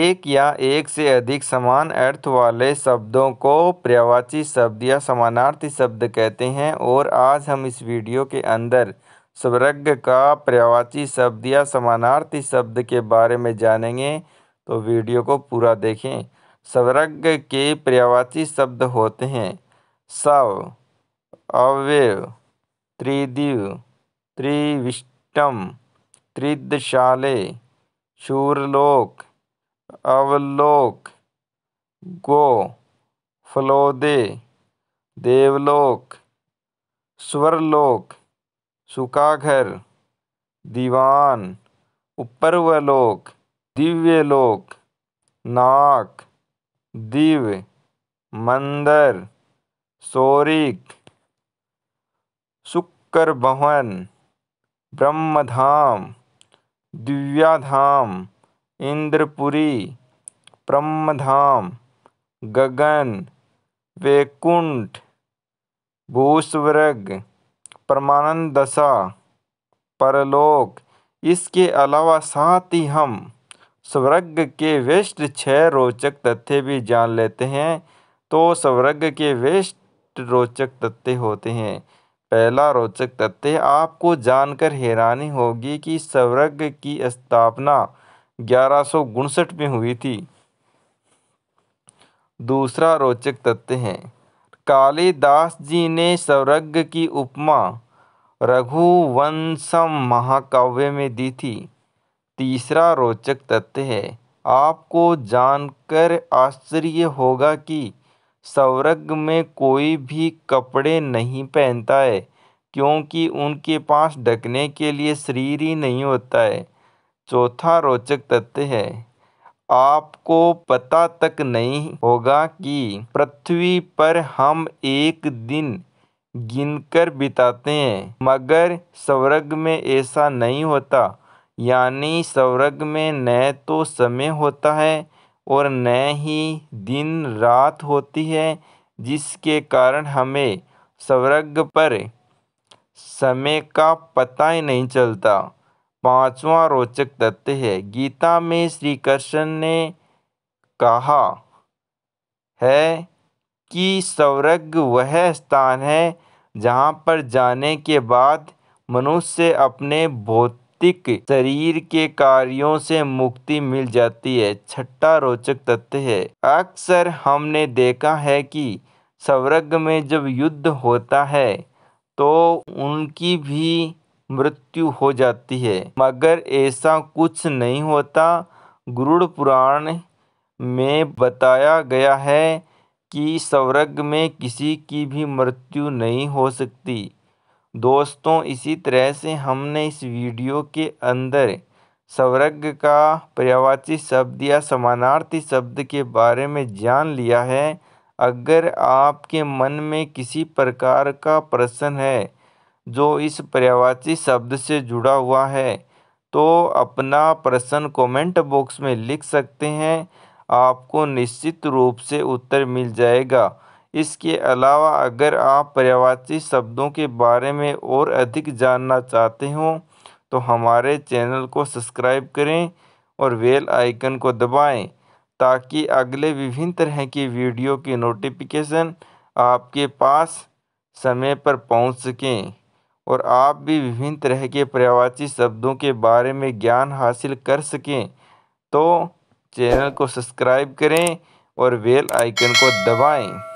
एक या एक से अधिक समान अर्थ वाले शब्दों को पर्यायवाची शब्द या समानार्थी शब्द कहते हैं और आज हम इस वीडियो के अंदर स्वर्ग का पर्यायवाची शब्द या समानार्थी शब्द के बारे में जानेंगे तो वीडियो को पूरा देखें स्वर्ग के पर्यायवाची शब्द होते हैं सव अवयव त्रिदिव त्रिविष्टम त्रिदशाले शूरलोक अवलोक गो फलोदे देवलोक स्वरलोक सुखाघर दीवान उपरवलोक दिव्यलोक नाक दिव्य मंदर सौरिक शुक्र भवन ब्रह्मधाम दिव्याधाम इंद्रपुरी ब्रह्मधाम गगन वैकुंठ भूस्वर्ग परमानंद दशा परलोक इसके अलावा साथ ही हम स्वर्ग के वेस्ट छह रोचक तथ्य भी जान लेते हैं तो स्वर्ग के वेस्ट रोचक तथ्य होते हैं पहला रोचक तथ्य आपको जानकर हैरानी होगी कि स्वर्ग की स्थापना ग्यारह में हुई थी दूसरा रोचक तथ्य है कालिदास जी ने स्वर्ग की उपमा रघुवंशम महाकाव्य में दी थी तीसरा रोचक तथ्य है आपको जानकर आश्चर्य होगा कि स्वर्ग में कोई भी कपड़े नहीं पहनता है क्योंकि उनके पास ढकने के लिए शरीर ही नहीं होता है चौथा रोचक तथ्य है आपको पता तक नहीं होगा कि पृथ्वी पर हम एक दिन गिनकर बिताते हैं मगर स्वर्ग में ऐसा नहीं होता यानी स्वर्ग में न तो समय होता है और न ही दिन रात होती है जिसके कारण हमें स्वर्ग पर समय का पता ही नहीं चलता पाँचवा रोचक तथ्य है गीता में श्री कृष्ण ने कहा है कि स्वर्ग वह स्थान है जहाँ पर जाने के बाद मनुष्य अपने भौतिक शरीर के कार्यों से मुक्ति मिल जाती है छठा रोचक तथ्य है अक्सर हमने देखा है कि स्वर्ग में जब युद्ध होता है तो उनकी भी मृत्यु हो जाती है मगर ऐसा कुछ नहीं होता गुरुड़ पुराण में बताया गया है कि स्वर्ग में किसी की भी मृत्यु नहीं हो सकती दोस्तों इसी तरह से हमने इस वीडियो के अंदर स्वर्ग का पर्यावाची शब्द या समानार्थी शब्द के बारे में जान लिया है अगर आपके मन में किसी प्रकार का प्रश्न है जो इस पर्यावाची शब्द से जुड़ा हुआ है तो अपना प्रश्न कमेंट बॉक्स में लिख सकते हैं आपको निश्चित रूप से उत्तर मिल जाएगा इसके अलावा अगर आप पर्यावाची शब्दों के बारे में और अधिक जानना चाहते हो तो हमारे चैनल को सब्सक्राइब करें और वेल आइकन को दबाएं ताकि अगले विभिन्न तरह की वीडियो की नोटिफिकेशन आपके पास समय पर पहुंच सकें और आप भी विभिन्न तरह के प्रवासी शब्दों के बारे में ज्ञान हासिल कर सकें तो चैनल को सब्सक्राइब करें और बेल आइकन को दबाएं